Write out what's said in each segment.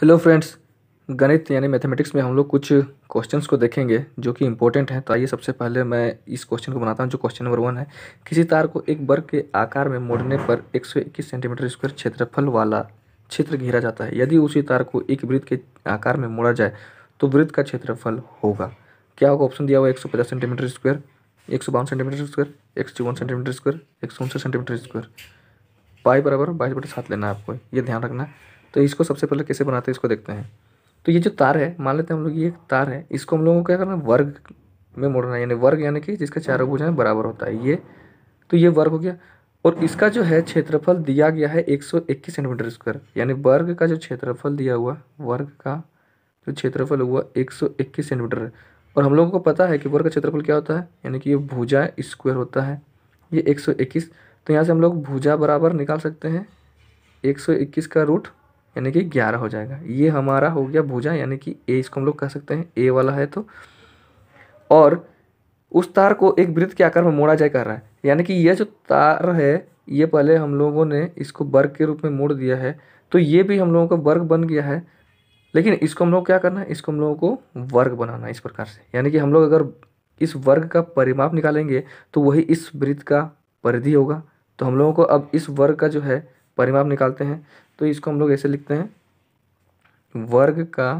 hello friends गणित यानी mathematics में हम लोग कुछ क्वेश्चंस को देखेंगे जो कि इंपॉर्टेंट हैं तो आइए सबसे पहले मैं इस क्वेश्चन को बनाता हूँ जो क्वेश्चन नंबर वन है किसी तार को एक वर्ग के आकार में मोड़ने पर 121 सेंटीमीटर स्क्वायर क्षेत्रफल वाला क्षेत्र घेरा जाता है यदि उसी तार को एक वृत्त के आकार में मोड़ा जाए तो वृत्त का क्षेत्रफल होगा क्या होगा ऑप्शन दिया हुआ एक सेंटीमीटर स्क्वायर एक सेंटीमीटर स्क्वायर एक सेंटीमीटर स्क्वायर एक सेंटीमीटर स्क्वायर पाई बराबर बाईस बटे सात लेना है आपको ये ध्यान रखना है तो इसको सबसे पहले कैसे बनाते हैं इसको देखते हैं तो ये जो तार है मान लेते हैं हम लोग ये तार है इसको हम लोगों को क्या करना है वर्ग में मोड़ना है यानी वर्ग यानी कि जिसका चारों भुजाएं बराबर होता है ये तो ये वर्ग हो गया और इसका जो है क्षेत्रफल दिया गया है एक सौ इक्कीस सेंटीमीटर स्क्वायर यानी वर्ग का जो क्षेत्रफल दिया हुआ वर्ग का जो क्षेत्रफल हुआ एक सौ इक्कीस सेंटीमीटर है और हम लोगों को पता है कि वर्ग का क्षेत्रफल क्या होता है यानी कि ये भुजा स्क्वायर होता है ये एक सौ इक्कीस तो यहाँ से हम लोग भुजा बराबर निकाल सकते हैं एक सौ इक्कीस का रूट यानी कि ग्यारह हो जाएगा ये हमारा हो गया भुजा यानी कि ए इसको हम लोग कह सकते हैं ए वाला है तो और उस तार को एक वृत्त के आकार में मोड़ा जाए कर रहा है यानी कि यह जो तार है ये पहले हम लोगों ने इसको वर्ग के रूप में मोड़ दिया है तो ये भी हम लोगों का वर्ग बन गया है लेकिन इसको हम लोग क्या करना है इसको हम लोगों को वर्ग बनाना है इस प्रकार से यानी कि हम लोग अगर इस वर्ग का परिमाप निकालेंगे तो वही इस वृत्त का परिधि होगा तो हम लोगों को अब इस वर्ग का जो है परिमाप निकालते हैं तो इसको हम लोग ऐसे लिखते हैं वर्ग का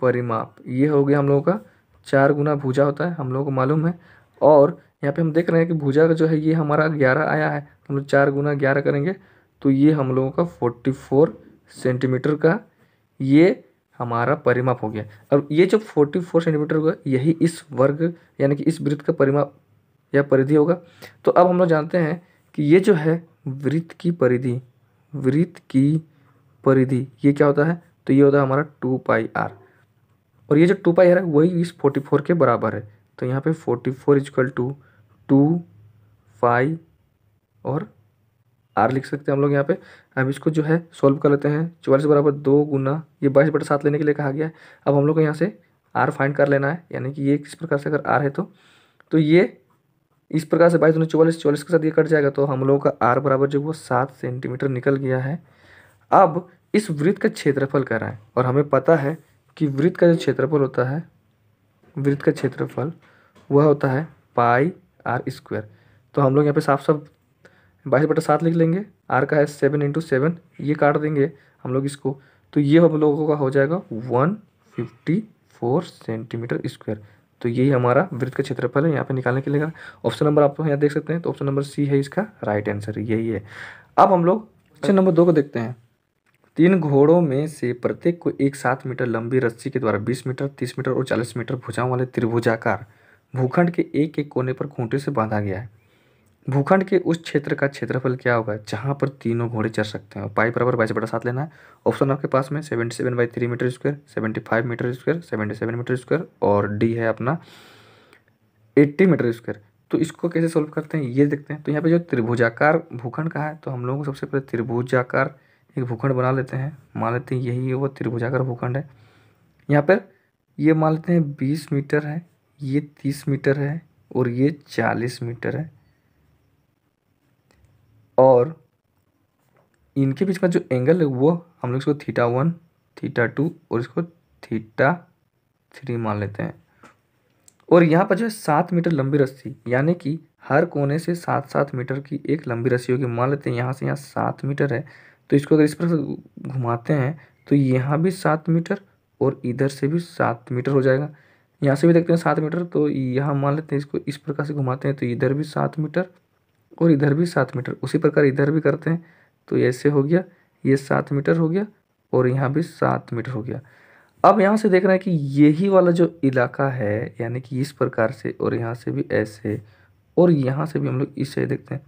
परिमाप ये हो गया हम लोगों का चार गुना भुजा होता है हम लोगों को मालूम है और यहाँ पे हम देख रहे हैं कि भुजा का जो है ये हमारा ग्यारह आया है तो हम लोग चार गुना ग्यारह करेंगे तो ये हम लोगों का फोर्टी फोर सेंटीमीटर का ये हमारा परिमाप हो गया और ये जो फोर्टी फोर सेंटीमीटर होगा यही इस वर्ग यानी कि इस वृत्त का परिमाप या परिधि होगा तो अब हम लोग जानते हैं कि ये जो है वृत्त की परिधि वृत्त की परिधि ये क्या होता है तो ये होता है हमारा टू पाई आर और ये जो टू पाई आर है वही इस फोर्टी फोर के बराबर है तो यहाँ पे forty four equal to two pi और आर लिख सकते हैं हम लोग यहाँ पे अब इसको जो है सॉल्व कर लेते हैं चौवालीस बराबर दो गुना ये बाईस बटे सात लेने के लिए कहा गया है अब हम लोग को यहाँ से आर फाइंड कर लेना है यानी कि ये किस प्रकार से अगर आर है तो तो ये इस प्रकार से बाईस चौवालीस चौवालीस के साथ ये कट जाएगा तो हम लोगों का आर बराबर जो वो सात सेंटीमीटर निकल गया है अब इस वृत्त का क्षेत्रफल कर रहा है और हमें पता है कि वृत्त का जो क्षेत्रफल होता है वृत्त का क्षेत्रफल वह होता है पाई आर स्क्वायर तो हम लोग यहाँ पे साफ साफ बाईस बटा सात लिख लेंगे आर का है सेवन इंटू सेवन ये काट देंगे हम लोग इसको तो ये हम लोगों का हो जाएगा one fifty four centimetre square तो यही हमारा वृत्त का क्षेत्रफल है यहाँ पे निकालने के लिए ऑप्शन नंबर आप यहाँ देख सकते हैं तो ऑप्शन नंबर सी है इसका राइट आंसर यही है अब हम लोग क्वेश्चन नंबर दो को देखते हैं तीन घोड़ों में से प्रत्येक को एक सात मीटर लंबी रस्सी के द्वारा बीस मीटर तीस मीटर और चालीस मीटर भुजाओं वाले त्रिभुजाकार भूखंड के एक एक कोने पर खूंटे से बांधा गया है भूखंड के उस क्षेत्र का क्षेत्रफल क्या होगा जहाँ पर तीनों घोड़े चढ़ सकते हैं और पाई बराबर बाईस बटा सात लेना है ऑप्शन आपके पास में seventy seven by three metre square seventy five metre square seventy seven metre square और डी है अपना एट्टी मीटर स्क्वायर तो इसको कैसे सॉल्व करते हैं ये देखते हैं तो यहाँ पर जो त्रिभुजाकार भूखंड का है तो हम लोगों को सबसे पहले त्रिभुजाकार एक भूखंड बना लेते हैं मान लेते हैं यही वो त्रिभुजाकार भूखंड है यहाँ पर ये मान लेते हैं बीस मीटर है ये तीस मीटर है और ये चालीस मीटर है और इनके बीच का जो एंगल है वो हम लोग इसको थीटा वन थीटा टू और इसको थीटा थ्री मान लेते हैं और यहाँ पर जो है सात मीटर लंबी रस्सी यानी कि हर कोने से सात सात मीटर की एक लंबी रस्सी होगी मान लेते हैं यहाँ से यहाँ सात मीटर है तो इसको अगर इस प्रकार घुमाते हैं तो यहाँ भी सात मीटर और इधर से भी सात मीटर हो जाएगा यहाँ से भी देखते हैं सात मीटर तो यहाँ मान लेते हैं इसको इस प्रकार से घुमाते हैं तो इधर भी सात मीटर और इधर भी सात मीटर उसी प्रकार इधर भी करते हैं तो ऐसे हो गया ये सात मीटर हो गया और यहाँ भी सात मीटर हो गया अब यहाँ से देख रहे हैं कि यही वाला जो इलाका है यानी कि इस प्रकार से और यहाँ से भी ऐसे और यहाँ से भी हम लोग इसे देखते हैं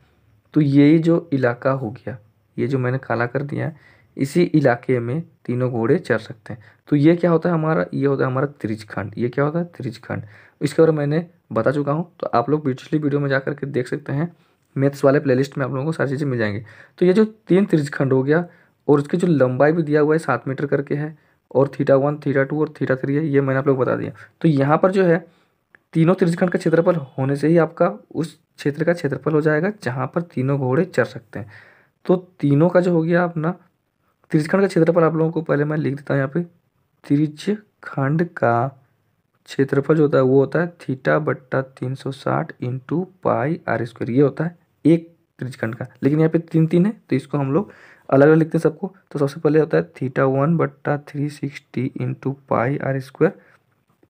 तो ये जो इलाका हो गया ये जो मैंने काला कर दिया है इसी इलाके में तीनों घोड़े चर सकते हैं तो ये क्या होता है हमारा ये होता है हमारा त्रिजखंड ये क्या होता है त्रिजखंड इसके बारे में मैंने बता चुका हूँ तो आप लोग पिछली वीडियो में जा कर के देख सकते हैं मैथ्स वाले प्लेलिस्ट में आप लोगों को सारी चीज़ें मिल जाएंगी तो ये जो तीन त्रिजखंड हो गया और उसकी जो लंबाई भी दिया हुआ है सात मीटर करके है और थीटा वन थीटा टू और थीटा थ्री है ये मैंने आप लोग बता दिया तो यहाँ पर जो है तीनों त्रिजखंड का क्षेत्रफल होने से ही आपका उस क्षेत्र का क्षेत्रफल हो जाएगा जहाँ पर तीनों घोड़े चढ़ सकते हैं तो तीनों का जो हो गया अपना त्रिजखंड का क्षेत्रफल आप लोगों को पहले मैं लिख देता हूँ यहाँ पर त्रिजखंड का क्षेत्रफल जो होता है वो होता है थीटा बट्टा तीन सौ साठ इंटू पाई आर स्क्वायर ये होता है एक त्रिजखंड का लेकिन यहाँ पे तीन तीन है तो इसको हम लोग अलग अलग लिखते हैं सबको तो सबसे पहले होता है थीटा वन बट्टा three sixty into pi R square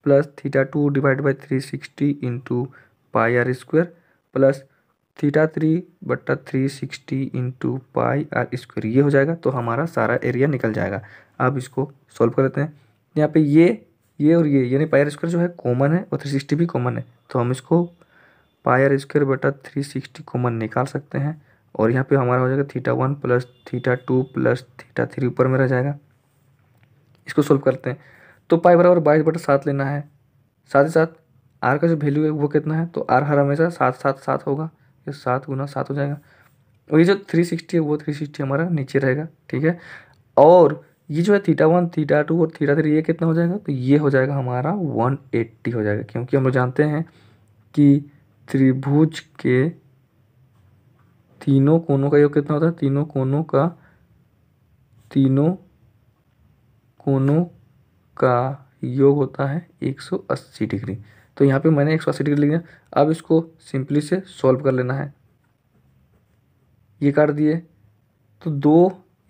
plus theta two divide by three sixty into pi R square plus theta three बट्टा three sixty into pi R square ये हो जाएगा तो हमारा सारा एरिया निकल जाएगा अब इसको सॉल्व कर लेते हैं यहाँ पे ये ये और ये यानी पाई आर स्क्वायर जो है कॉमन है और थ्री सिक्सटी भी कॉमन है तो हम इसको पायर स्क्वेयर बटा थ्री सिक्सटी कॉमन निकाल सकते हैं और यहाँ पे हमारा हो जाएगा theta one plus theta two plus theta three ऊपर में रह जाएगा इसको सोल्व करते हैं तो पाई बराबर बाईस बटा सात लेना है साथ ही साथ आर का जो वैल्यू है वो कितना है तो आर हर हमेशा सात सात सात होगा ये सात गुना सात हो जाएगा और ये जो थ्री सिक्सटी है वो थ्री सिक्सटी हमारा नीचे रहेगा ठीक है और ये जो है थीटा वन थीटा टू और थीटा थ्री ये कितना हो जाएगा तो ये हो जाएगा हमारा वन एट्टी हो जाएगा क्योंकि हम लोग जानते हैं कि त्रिभुज के तीनों कोनों का योग कितना होता है तीनों कोनों का तीनों कोनों का योग होता है 180 डिग्री तो यहाँ पे मैंने 180 डिग्री लिख दिया अब इसको सिंपली से सॉल्व कर लेना है ये काट दिए तो दो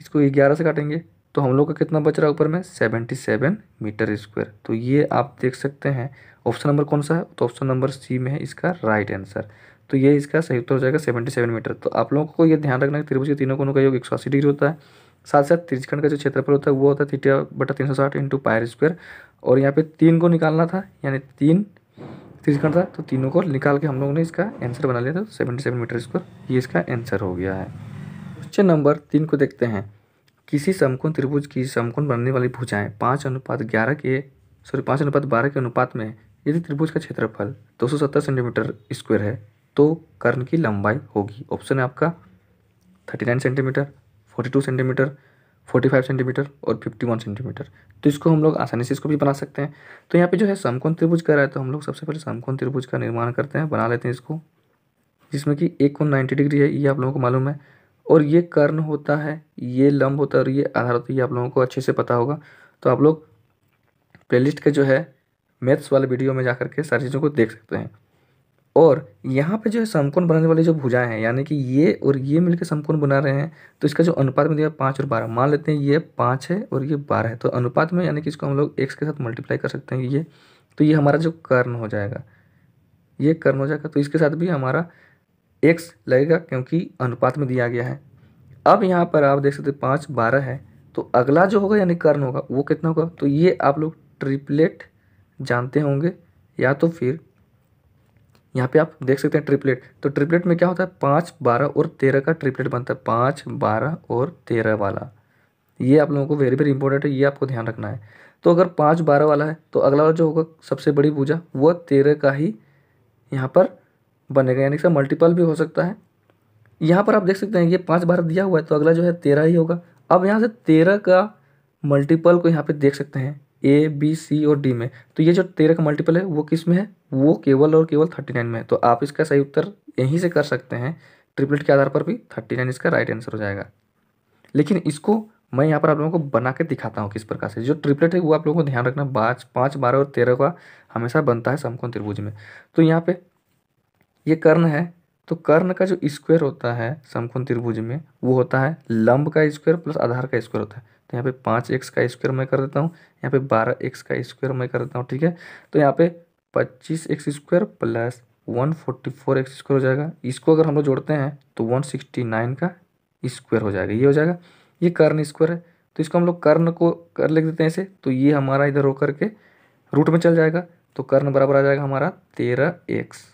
इसको ग्यारह से काटेंगे तो हम लोग का कितना बच रहा है ऊपर में सेवेंटी सेवन मीटर स्क्वायर तो ये आप देख सकते हैं ऑप्शन नंबर कौन सा है तो ऑप्शन नंबर सी में है इसका राइट आंसर तो ये इसका सही उत्तर हो जाएगा सेवेंटी सेवन मीटर तो आप लोगों को ये ध्यान रखना है त्रिभुज के तीनों कोनों का योग एक सौ अस्सी डिग्री होता है साथ साथ त्रिजखंड का जो क्षेत्रफल होता है वो होता है थीटा बटा तीन सौ साठ इंटू पायर स्क्वायर और यहाँ पे तीन को निकालना था यानी तीन त्रिजखंड था तो तीनों को निकाल के हम लोगों ने इसका आंसर बना लिया था सेवेंटी सेवन मीटर स्क्वायर ये इसका आंसर हो गया है क्वेश्चन नंबर तीन को देखते हैं किसी समकोण त्रिभुज की समकोण बनने वाली भुजाएं पाँच अनुपात ग्यारह के सॉरी पाँच अनुपात बारह के अनुपात में यदि त्रिभुज का क्षेत्रफल दो सौ सत्तर सेंटीमीटर स्क्वायर है तो कर्ण की लंबाई होगी ऑप्शन है आपका thirty nine centimetre forty two centimetre forty five centimetre और फिफ्टी वन सेंटीमीटर तो इसको हम लोग आसानी से इसको भी बना सकते हैं तो यहाँ पे जो है समकोण त्रिभुज कर रहा है तो हम लोग सबसे पहले समकोण त्रिभुज का निर्माण करते हैं बना लेते हैं इसको जिसमें कि एक कोण नाइन्टी डिग्री है ये आप लोगों को मालूम है और ये कर्ण होता है ये लंब होता है और ये आधार होता है ये आप लोगों को अच्छे से पता होगा तो आप लोग प्लेलिस्ट का जो है मैथ्स वाले वीडियो में जा कर के सारी चीज़ों को देख सकते हैं और यहाँ पे जो है समकोण बनाने वाली जो भुजाएं हैं यानी कि ये और ये मिलकर समकोण बना रहे हैं तो इसका जो अनुपात में दिया पाँच और बारह मान लेते हैं ये पाँच है और ये बारह है तो अनुपात में यानी कि इसको हम लोग एक्स के साथ मल्टीप्लाई कर सकते हैं ये तो ये हमारा जो कर्ण हो जाएगा ये कर्ण हो जाएगा तो इसके साथ भी हमारा एक्स लगेगा क्योंकि अनुपात में दिया गया है अब यहाँ पर आप देख सकते पाँच बारह है तो अगला जो होगा यानी कर्ण होगा वो कितना होगा तो ये आप लोग ट्रिपलेट जानते होंगे या तो फिर यहाँ पे आप देख सकते हैं ट्रिपलेट तो ट्रिपलेट में क्या होता है पाँच बारह और तेरह का ट्रिपलेट बनता है पाँच बारह और तेरह वाला ये आप लोगों को वेरी वेरी इंपॉर्टेंट है ये आपको ध्यान रखना है तो अगर पाँच बारह वाला है तो अगला वाला जो होगा सबसे बड़ी पूजा वह तेरह का ही यहाँ पर बनेगा यानी कि मल्टीपल भी हो सकता है यहाँ पर आप देख सकते हैं ये पाँच बारह दिया हुआ है तो अगला जो है तेरह ही होगा अब यहाँ से तेरह का मल्टीपल को यहाँ पे देख सकते हैं ए बी सी और डी में तो ये जो तेरह का मल्टीपल है वो किस में है वो केवल और केवल थर्टी नाइन में है तो आप इसका सही उत्तर यहीं से कर सकते हैं ट्रिपलेट के आधार पर भी थर्टी नाइन इसका राइट आंसर हो जाएगा लेकिन इसको मैं यहाँ पर आप लोगों को बना के दिखाता हूँ किस प्रकार से जो ट्रिपलेट है वो आप लोगों को ध्यान रखना पाँच पाँच बारह और तेरह का हमेशा बनता है समकोण त्रिभुज में तो यहाँ पर ये कर्ण है तो कर्ण का जो स्क्वायर होता है समकोण त्रिभुज में वो होता है लंब का स्क्वायर प्लस आधार का स्क्वायर होता है यहाँ पे पाँच एक्स का स्क्वायर मैं कर देता हूँ यहाँ पे बारह एक्स का स्क्वायर मैं कर देता हूँ ठीक है तो यहाँ पे पच्चीस X square plus one forty four X square हो जाएगा इसको अगर हम लोग जोड़ते हैं तो वन सिक्सटी नाइन का स्क्वायर हो जाएगा ये हो जाएगा ये कर्ण स्क्वायर है तो इसको हम लोग कर्ण को कर लिख देते हैं इसे तो ये हमारा इधर होकर के रूट में चल जाएगा तो कर्ण बराबर आ जाएगा हमारा तेरह एक्स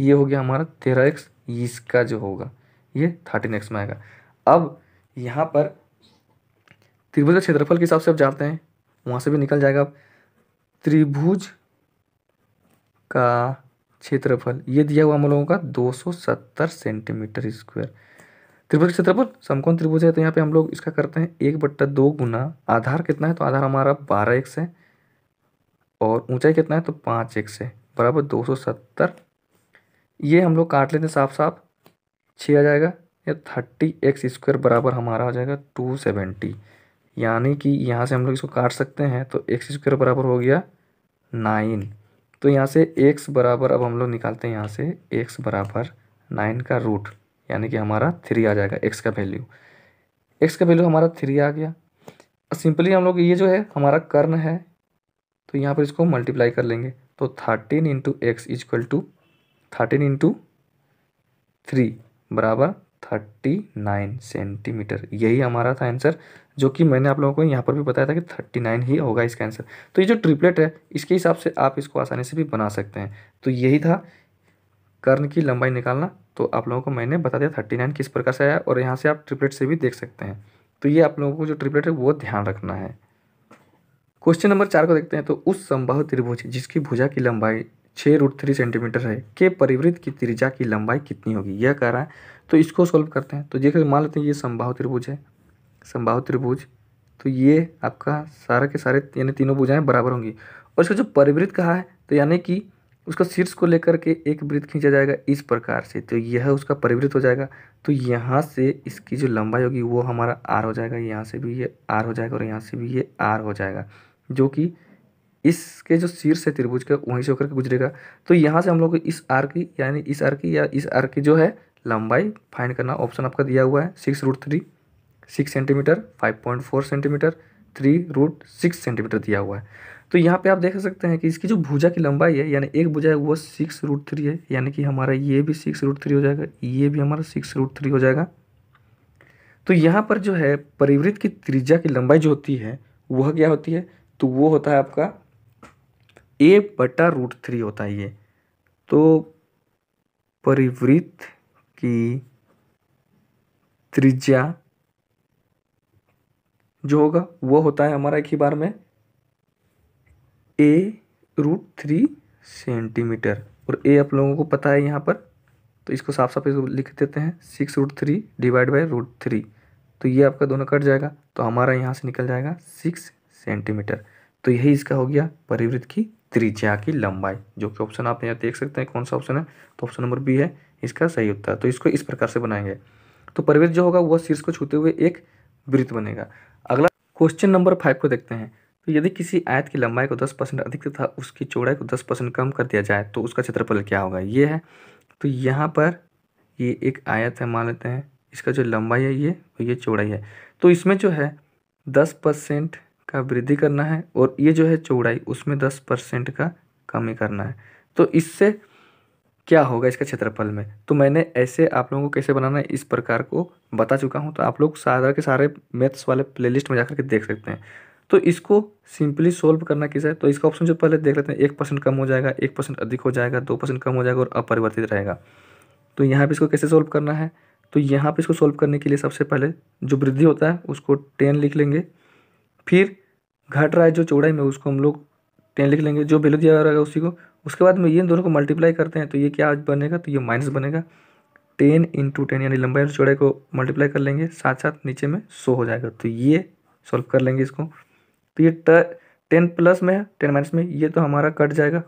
ये हो गया हमारा तेरह एक्स इसका जो होगा ये थर्टीन एक्स में आएगा अब यहाँ पर त्रिभुज का क्षेत्रफल के हिसाब से आप जानते हैं वहाँ से भी निकल जाएगा आप त्रिभुज का क्षेत्रफल ये दिया हुआ हम लोगों का 270 सेंटीमीटर स्क्वायर त्रिभुज क्षेत्रफल समकोण त्रिभुज है तो यहाँ पे हम लोग इसका करते हैं एक बट्टा दो गुना आधार कितना है तो आधार हमारा बारह एक्स है और ऊंचाई कितना है तो पाँच एक्स है बराबर दो सौ सत्तर ये हम लोग काट लेते हैं साफ साफ छः आ जाएगा या थर्टी एक्स स्क्वायर बराबर हमारा हो जाएगा टू सेवेंटी यानी कि यहाँ से हम लोग इसको काट सकते हैं तो एक्स स्क्वायर बराबर हो गया नाइन तो यहाँ से एक्स बराबर अब हम लोग निकालते हैं यहाँ से एक्स बराबर नाइन का रूट यानी कि हमारा थ्री आ जाएगा एक्स का वैल्यू एक्स का वैल्यू हमारा थ्री आ गया सिंपली हम लोग ये जो है हमारा कर्ण है तो यहाँ पर इसको मल्टीप्लाई कर लेंगे तो thirteen into X equal to thirteen into three बराबर थर्टी नाइन सेंटीमीटर यही हमारा था आंसर जो कि मैंने आप लोगों को यहाँ पर भी बताया था कि थर्टी नाइन ही होगा इसका आंसर तो ये जो ट्रिपलेट है इसके हिसाब से आप इसको आसानी से भी बना सकते हैं तो यही था कर्ण की लंबाई निकालना तो आप लोगों को मैंने बता दिया थर्टी नाइन किस प्रकार से आया और यहाँ से आप ट्रिपलेट से भी देख सकते हैं तो ये आप लोगों को जो ट्रिपलेट है वो ध्यान रखना है क्वेश्चन नंबर चार को देखते हैं तो उस संभव त्रिभुज जिसकी भुजा की लंबाई छः रूट थ्री सेंटीमीटर है के परिवृत्त की त्रिज्या की लंबाई कितनी होगी यह कह रहा है तो इसको सॉल्व करते हैं तो देखिए मान लेते हैं ये संभाव त्रिभुज है संभाव त्रिभुज तो ये आपका सारा के सारे यानी तीनों भुजाएं बराबर होंगी और इसका जो परिवृत्त कहा है तो यानी कि उसका शीर्ष को लेकर के एक वृत्त खींचा जाएगा इस प्रकार से तो यह उसका परिवृत्त हो जाएगा तो यहाँ से इसकी जो लंबाई होगी वो हमारा आर हो जाएगा यहाँ से भी ये आर हो जाएगा और यहाँ से भी ये आर हो जाएगा जो कि इसके जो शीर्ष है त्रिभुज का वहीं से होकर के गुजरेगा तो यहाँ से हम लोग को इस आर की यानी इस आर की या इस आर की जो है लंबाई फाइंड करना ऑप्शन आपका दिया हुआ है six root three six centimetre five point four centimetre three root six centimetre दिया हुआ है तो यहाँ पे आप देख सकते हैं कि इसकी जो भुजा की लंबाई है यानी एक भुजा है वो सिक्स रूट थ्री है यानी कि हमारा ये भी सिक्स रूट थ्री हो जाएगा ये भी हमारा सिक्स रूट थ्री हो जाएगा तो यहाँ पर जो है परिवृत्त की त्रिज्या की लंबाई जो होती है वह क्या होती है तो वो होता है आपका ए बटा रूट थ्री होता है ये तो परिवृत्त की त्रिज्या जो होगा वो होता है हमारा एक ही बार में ए रूट थ्री सेंटीमीटर और ए आप लोगों को पता है यहाँ पर तो इसको साफ साफ लिख देते हैं six root three divide by root three तो ये आपका दोनों कट जाएगा तो हमारा यहाँ से निकल जाएगा सिक्स सेंटीमीटर तो यही इसका हो गया परिवृत्त की त्रिज्या की लंबाई जो कि ऑप्शन आप यहाँ देख सकते हैं कौन सा ऑप्शन है तो ऑप्शन नंबर बी है इसका सही उत्तर तो इसको इस प्रकार से बनाएंगे तो परिवृत्त जो होगा वह शीर्ष को छूते हुए एक वृत्त बनेगा अगला क्वेश्चन नंबर फाइव को देखते हैं तो यदि किसी आयत की लंबाई को दस परसेंट अधिक तथा उसकी चौड़ाई को दस परसेंट कम कर दिया जाए तो उसका क्षेत्रफल क्या होगा ये है तो यहाँ पर ये एक आयत है मान लेते हैं इसका जो लंबाई है ये और ये चौड़ाई है तो इसमें जो है दस परसेंट का वृद्धि करना है और ये जो है चौड़ाई उसमें दस परसेंट का कमी करना है तो इससे क्या होगा इसका क्षेत्रफल में तो मैंने ऐसे आप लोगों को कैसे बनाना है इस प्रकार को बता चुका हूँ तो आप लोग सारा के सारे मैथ्स वाले प्लेलिस्ट में जाकर के देख सकते हैं तो इसको सिंपली सोल्व करना किसा है तो इसका ऑप्शन जो पहले देख लेते हैं एक परसेंट कम हो जाएगा एक परसेंट अधिक हो जाएगा दो परसेंट कम हो जाएगा और अपरिवर्तित रहेगा तो यहाँ पे इसको कैसे सोल्व करना है तो यहाँ पे इसको सोल्व करने के लिए सबसे पहले जो वृद्धि होता है उसको टेन लिख लेंगे फिर घट रहा है जो चौड़ाई में उसको हम लोग टेन लिख लेंगे जो वैल्यू दिया जाएगा उसी को उसके बाद में ये दोनों को मल्टीप्लाई करते हैं तो ये क्या बनेगा तो ये माइनस बनेगा टेन इंटू टेन यानी लंबाई और चौड़ाई को मल्टीप्लाई कर लेंगे साथ साथ नीचे में सो हो जाएगा तो ये सॉल्व कर लेंगे इसको तो ये टेन प्लस में है टेन माइनस में ये तो हमारा कट जाएगा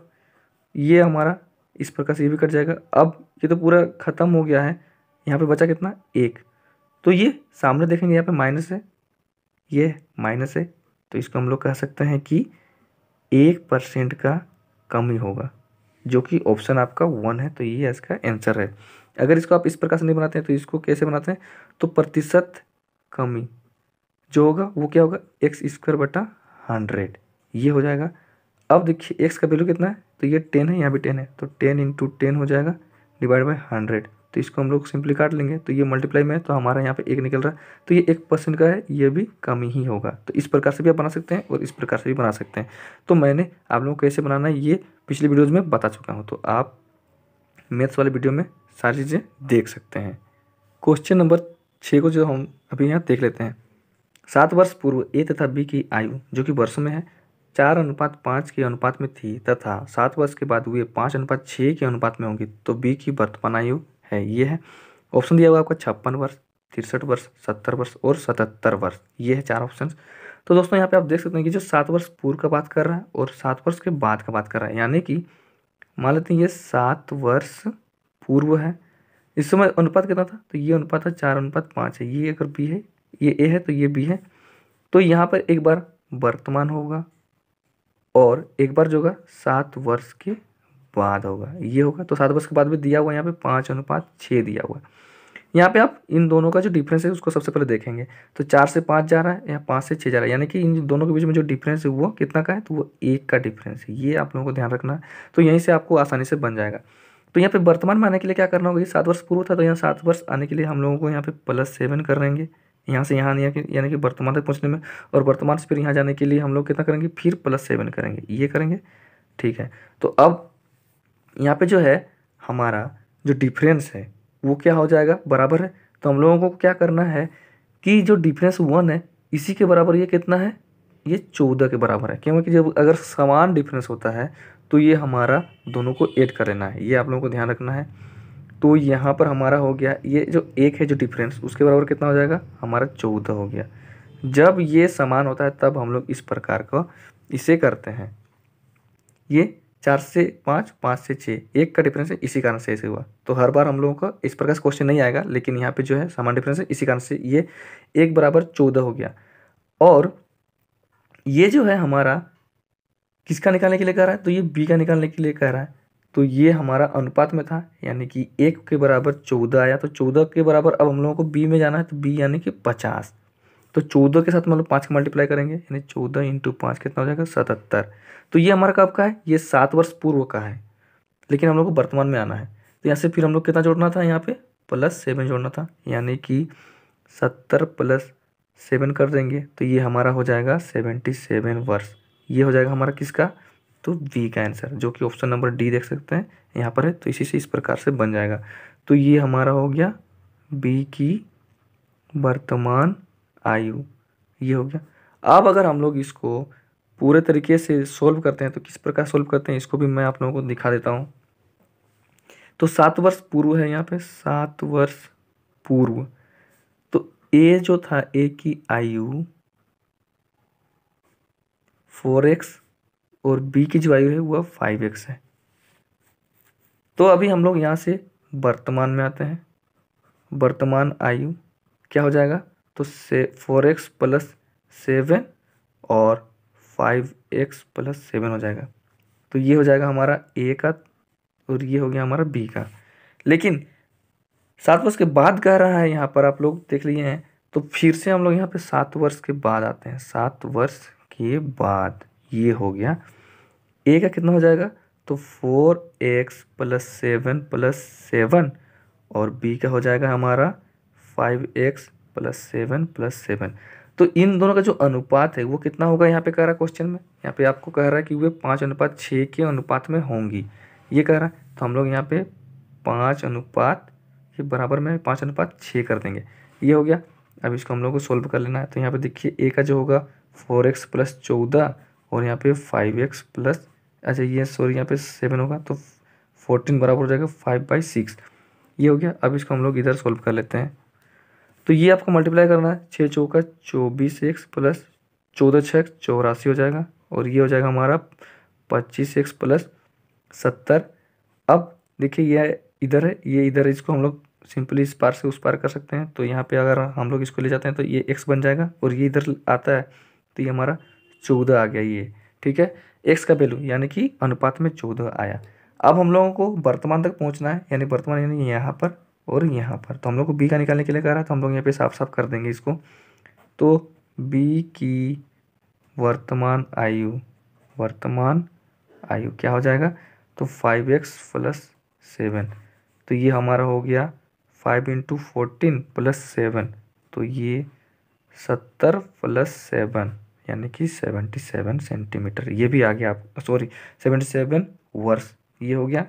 ये हमारा इस प्रकार से ये भी कट जाएगा अब ये तो पूरा ख़त्म हो गया है यहाँ पे बचा कितना एक तो ये सामने देखेंगे यहाँ पे माइनस है ये माइनस है तो इसको हम लोग कह सकते हैं कि एक परसेंट का कमी होगा जो कि ऑप्शन आपका वन है तो ये इसका आंसर है अगर इसको आप इस प्रकार से नहीं बनाते हैं तो इसको कैसे बनाते हैं तो प्रतिशत कमी जो होगा वो क्या होगा एक्स स्क्वायर बटा हंड्रेड ये हो जाएगा अब देखिए एक्स का वैल्यू कितना है तो ये टेन है यहाँ भी टेन है तो टेन इंटू टेन हो जाएगा डिवाइड बाई हंड्रेड तो इसको हम लोग सिंपली काट लेंगे तो ये मल्टीप्लाई में तो हमारा यहाँ पे एक निकल रहा है तो ये एक परसेंट का है ये भी कम ही होगा तो इस प्रकार से भी आप बना सकते हैं और इस प्रकार से भी बना सकते हैं तो मैंने आप लोगों को कैसे बनाना है ये पिछली वीडियोज़ में बता चुका हूँ तो आप मैथ्स वाले वीडियो में सारी चीज़ें देख सकते हैं क्वेश्चन नंबर छः को जो हम अभी यहाँ देख लेते हैं सात वर्ष पूर्व ए तथा बी की आयु जो कि वर्षों में है चार अनुपात पाँच के अनुपात में थी तथा सात वर्ष के बाद हुए पाँच अनुपात छः के अनुपात में होंगी तो बी की वर्तमान आयु है ये है ऑप्शन दिया हुआ आपका छप्पन वर्ष तिरसठ वर्ष सत्तर वर्ष और सतहत्तर वर्ष ये है चार ऑप्शन तो दोस्तों यहाँ पे आप देख सकते हैं कि जो सात वर्ष पूर्व का बात कर रहा है और सात वर्ष के बाद का बात कर रहा है यानी कि मान लेते हैं ये सात वर्ष पूर्व है इस समय अनुपात कितना था तो ये अनुपात है चार अनुपात पाँच है ये अगर बी है ये ए है तो ये बी है तो यहाँ पर एक बार वर्तमान होगा और एक बार जो होगा सात वर्ष के बाद होगा ये होगा तो सात वर्ष के बाद भी दिया हुआ यहाँ पे पाँच अनुपात छः दिया हुआ यहाँ पे आप इन दोनों का जो डिफरेंस है उसको सबसे पहले देखेंगे तो चार से पाँच जा रहा है या पाँच से छः जा रहा है यानी कि इन दोनों के बीच में जो डिफरेंस है वो कितना का है तो वो एक का डिफरेंस है ये आप लोगों को ध्यान रखना है तो यहीं से आपको आसानी से बन जाएगा तो यहाँ पे वर्तमान में आने के लिए क्या करना होगा ये सात वर्ष पूर्व था तो यहाँ सात वर्ष आने के लिए हम लोगों को यहाँ पे प्लस सेवन करेंगे यहाँ से यहाँ यानी कि वर्तमान तक पहुँचने में और वर्तमान से फिर यहाँ जाने के लिए हम लोग कितना करेंगे फिर प्लस सेवन करेंगे ये करेंगे ठीक है तो अब यहाँ पे जो है हमारा जो डिफरेंस है वो क्या हो जाएगा बराबर है तो हम लोगों को क्या करना है कि जो डिफरेंस वन है इसी के बराबर ये कितना है ये चौदह के बराबर है क्योंकि जब अगर समान डिफरेंस होता है तो ये हमारा दोनों को ऐड कर लेना है ये आप लोगों को ध्यान रखना है तो यहाँ पर हमारा हो गया ये जो एक है जो डिफरेंस उसके बराबर कितना हो जाएगा हमारा चौदह हो गया जब ये समान होता है तब हम लोग इस प्रकार को इसे करते हैं ये चार से पाँच पाँच से छः एक का डिफरेंस है इसी कारण से ऐसे हुआ तो हर बार हम लोगों का इस प्रकार से क्वेश्चन नहीं आएगा लेकिन यहाँ पे जो है सामान डिफरेंस है इसी कारण से ये एक बराबर चौदह हो गया और ये जो है हमारा किसका निकालने के लिए कह रहा है तो ये बी का निकालने के लिए कह रहा है तो ये हमारा अनुपात में था यानी कि एक के बराबर चौदह आया तो चौदह के बराबर अब हम लोगों को बी में जाना है तो बी यानी कि पचास तो चौदह के साथ हम लोग पाँच का मल्टीप्लाई करेंगे यानी चौदह इंटू पाँच कितना हो जाएगा सतहत्तर तो ये हमारा कब का है ये सात वर्ष पूर्व का है लेकिन हम लोग को वर्तमान में आना है तो यहाँ से फिर हम लोग कितना जोड़ना था यहाँ पे प्लस सेवन जोड़ना था यानी कि सत्तर प्लस सेवन कर देंगे तो ये हमारा हो जाएगा सेवेंटी सेवन वर्ष ये हो जाएगा हमारा किसका तो वी का आंसर जो कि ऑप्शन नंबर डी देख सकते हैं यहाँ पर है तो इसी से इस प्रकार से बन जाएगा तो ये हमारा हो गया बी की वर्तमान आयु ये हो गया अब अगर हम लोग इसको पूरे तरीके से सोल्व करते हैं तो किस प्रकार सोल्व करते हैं इसको भी मैं आप लोगों को दिखा देता हूँ तो सात वर्ष पूर्व है यहाँ पे सात वर्ष पूर्व तो ए जो था ए की आयु फोर एक्स और बी की जो आयु है वह फाइव एक्स है तो अभी हम लोग यहाँ से वर्तमान में आते हैं वर्तमान आयु क्या हो जाएगा तो से फोर एक्स प्लस सेवन और फाइव एक्स प्लस सेवन हो जाएगा तो ये हो जाएगा हमारा ए का और ये हो गया हमारा बी का लेकिन सात वर्ष के बाद कह रहा है यहाँ पर आप लोग देख लिए हैं तो फिर से हम लोग यहाँ पे सात वर्ष के बाद आते हैं सात वर्ष के बाद ये हो गया ए का कितना हो जाएगा तो four X plus seven plus seven और बी का हो जाएगा हमारा five X plus seven plus seven तो इन दोनों का जो अनुपात है वो कितना होगा यहाँ पे कह रहा है क्वेश्चन में यहाँ पे आपको कह रहा है कि वे पाँच अनुपात छः के अनुपात में होंगी ये कह रहा है तो हम लोग यहाँ पे पाँच अनुपात के बराबर में पाँच अनुपात छः कर देंगे ये हो गया अब इसको हम लोग को सोल्व कर लेना है तो यहाँ पे देखिए ए का जो होगा फोर एक्स प्लस चौदह और यहाँ पे फाइव एक्स प्लस अच्छा ये सॉरी यहाँ पे सेवन होगा तो फोर्टीन बराबर हो जाएगा फाइव बाई सिक्स ये हो गया अब इसको हम लोग इधर सोल्व कर लेते हैं तो ये आपको मल्टीप्लाई करना है छः चौका चौबीस एक्स प्लस चौदह छः चौरासी हो जाएगा और ये हो जाएगा हमारा पच्चीस एक्स प्लस सत्तर अब देखिए ये इधर है ये इधर है इसको हम लोग सिंपली इस पार से उस पार कर सकते हैं तो यहाँ पे अगर हम लोग इसको ले जाते हैं तो ये एक्स बन जाएगा और ये इधर आता है तो ये हमारा चौदह आ गया ये ठीक है एक्स का वैल्यू यानी कि अनुपात में चौदह आया अब हम लोगों को वर्तमान तक पहुँचना है यानी वर्तमान यानी यहाँ पर और यहाँ पर तो हम लोग को बी का निकालने के लिए कह रहा है तो हम लोग यहाँ पे साफ साफ कर देंगे इसको तो बी की वर्तमान आयु वर्तमान आयु क्या हो जाएगा तो फाइव एक्स प्लस सेवन तो ये हमारा हो गया five into fourteen plus seven तो ये सत्तर प्लस सेवन यानी कि सेवेंटी सेवन सेंटीमीटर ये भी आ गया आप सॉरी सेवेंटी सेवन वर्ष ये हो गया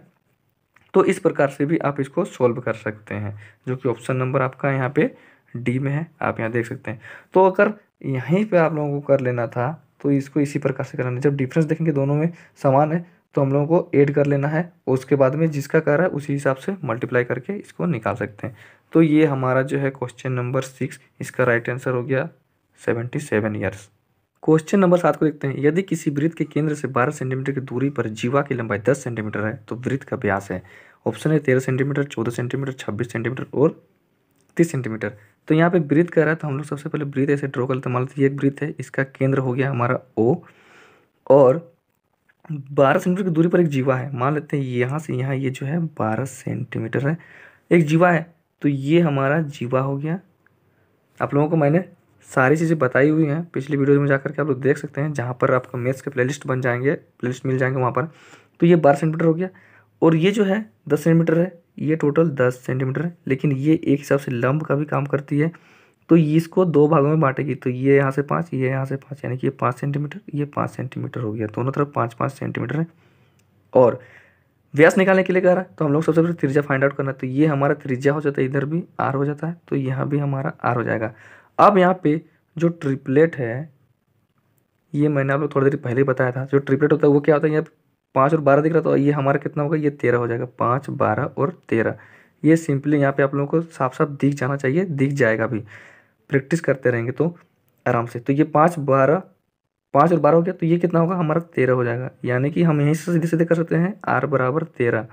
तो इस प्रकार से भी आप इसको सॉल्व कर सकते हैं जो कि ऑप्शन नंबर आपका यहाँ पे डी में है आप यहाँ देख सकते हैं तो अगर यहीं पे आप लोगों को कर लेना था तो इसको इसी प्रकार से करना जब डिफरेंस देखेंगे दोनों में समान है तो हम लोगों को ऐड कर लेना है और उसके बाद में जिसका कर रहा है उसी हिसाब से मल्टीप्लाई करके इसको निकाल सकते हैं तो ये हमारा जो है क्वेश्चन नंबर सिक्स इसका राइट आंसर हो गया seventy seven years question number सात को देखते हैं यदि किसी वृत्त के केंद्र से बारह सेंटीमीटर की दूरी पर जीवा की लंबाई दस सेंटीमीटर है तो वृत्त का व्यास है ऑप्शन है तेरह सेंटीमीटर चौदह सेंटीमीटर छब्बीस सेंटीमीटर और तीस सेंटीमीटर तो यहाँ पे वृत्त कह रहा है तो हम लोग सबसे पहले वृत्त ऐसे ड्रॉ कर लेते हैं मान लीजिए एक वृत्त है इसका केंद्र हो गया हमारा ओ और बारह सेंटीमीटर की दूरी पर एक जीवा है मान लेते हैं यहाँ से यहाँ ये जो है बारह सेंटीमीटर है एक जीवा है तो ये हमारा जीवा हो गया आप लोगों को मैंने सारी चीज़ें बताई हुई हैं पिछली वीडियो में जाकर के आप लोग देख सकते हैं जहाँ पर आपको मेथ्स के प्ले बन जाएंगे प्ले मिल जाएंगे वहाँ पर तो ये बारह सेंटीमीटर हो गया और ये जो है दस सेंटीमीटर है ये टोटल दस सेंटीमीटर है लेकिन ये एक हिसाब से लंब का भी काम करती है तो ये इसको दो भागों में बांटेगी तो ये यहाँ से पाँच ये यहाँ से पाँच यानी कि ये पाँच सेंटीमीटर ये पाँच सेंटीमीटर हो गया दोनों तरफ पाँच पाँच सेंटीमीटर है और व्यास निकालने के लिए कह रहा है तो हम लोग सबसे पहले त्रिज्या फाइंड आउट करना है तो ये हमारा त्रिज्या हो जाता है इधर भी आर हो जाता है तो यहाँ भी हमारा आर हो जाएगा अब यहाँ पे जो ट्रिपलेट है ये मैंने आप लोग थोड़ी देर पहले बताया था जो ट्रिपलेट होता है वो क्या होता है यहाँ पाँच और बारह दिख रहा था ये हमारा कितना होगा ये तेरह हो जाएगा पाँच बारह और तेरह ये सिंपली यहाँ पे आप लोगों को साफ साफ दिख जाना चाहिए दिख जाएगा भी प्रैक्टिस करते रहेंगे तो आराम से तो ये पाँच बारह पाँच और बारह हो गया तो ये कितना होगा हमारा तेरह हो जाएगा यानी कि हम यहीं से सीधे सीधे कर सकते हैं आर बराबर तेरह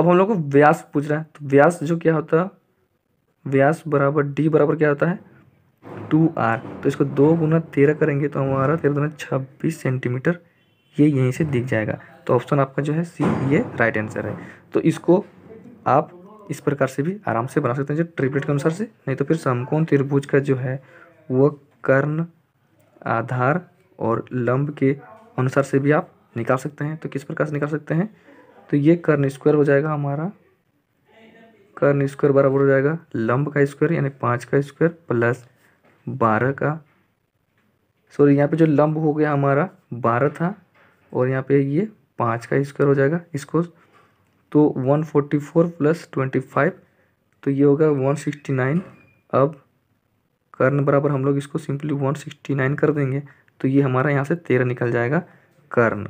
अब हम लोग को व्यास पूछ रहा है तो व्यास जो क्या होता है व्यास बराबर डी बराबर क्या होता है टू आर तो इसको दो गुना तेरह करेंगे तो हमारा तेरह गुना छब्बीस सेंटीमीटर ये यहीं से दिख जाएगा तो ऑप्शन आपका जो है सी ये राइट आंसर है तो इसको आप इस प्रकार से भी आराम से बना सकते हैं जो ट्रिपलेट के अनुसार से नहीं तो फिर समकोण त्रिभुज का जो है वह कर्ण आधार और लंब के अनुसार से भी आप निकाल सकते हैं तो किस प्रकार से निकाल सकते हैं तो ये कर्ण स्क्वायर हो जाएगा हमारा का स्क्वायर बराबर हो जाएगा लंब का स्क्वायर यानी पाँच का स्क्वायर प्लस बारह का सॉरी यहाँ पे जो लंब हो गया हमारा बारह था और यहाँ पे ये पाँच का स्क्वायर हो जाएगा इसको तो one forty four plus twenty five तो ये होगा वन सिक्सटी नाइन अब कर्ण बराबर हम लोग इसको सिंपली वन सिक्सटी नाइन कर देंगे तो ये हमारा यहाँ से तेरह निकल जाएगा कर्ण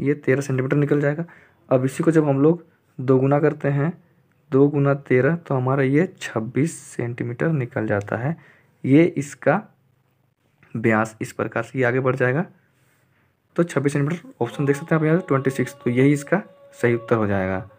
ये तेरह सेंटीमीटर निकल जाएगा अब इसी को जब हम लोग दोगुना करते हैं दो गुना तेरह तो हमारा ये छब्बीस सेंटीमीटर निकल जाता है ये इसका ब्यास इस प्रकार से ये आगे बढ़ जाएगा तो छब्बीस सेंटीमीटर ऑप्शन देख सकते हैं आप यहाँ ट्वेंटी सिक्स तो यही इसका सही उत्तर हो जाएगा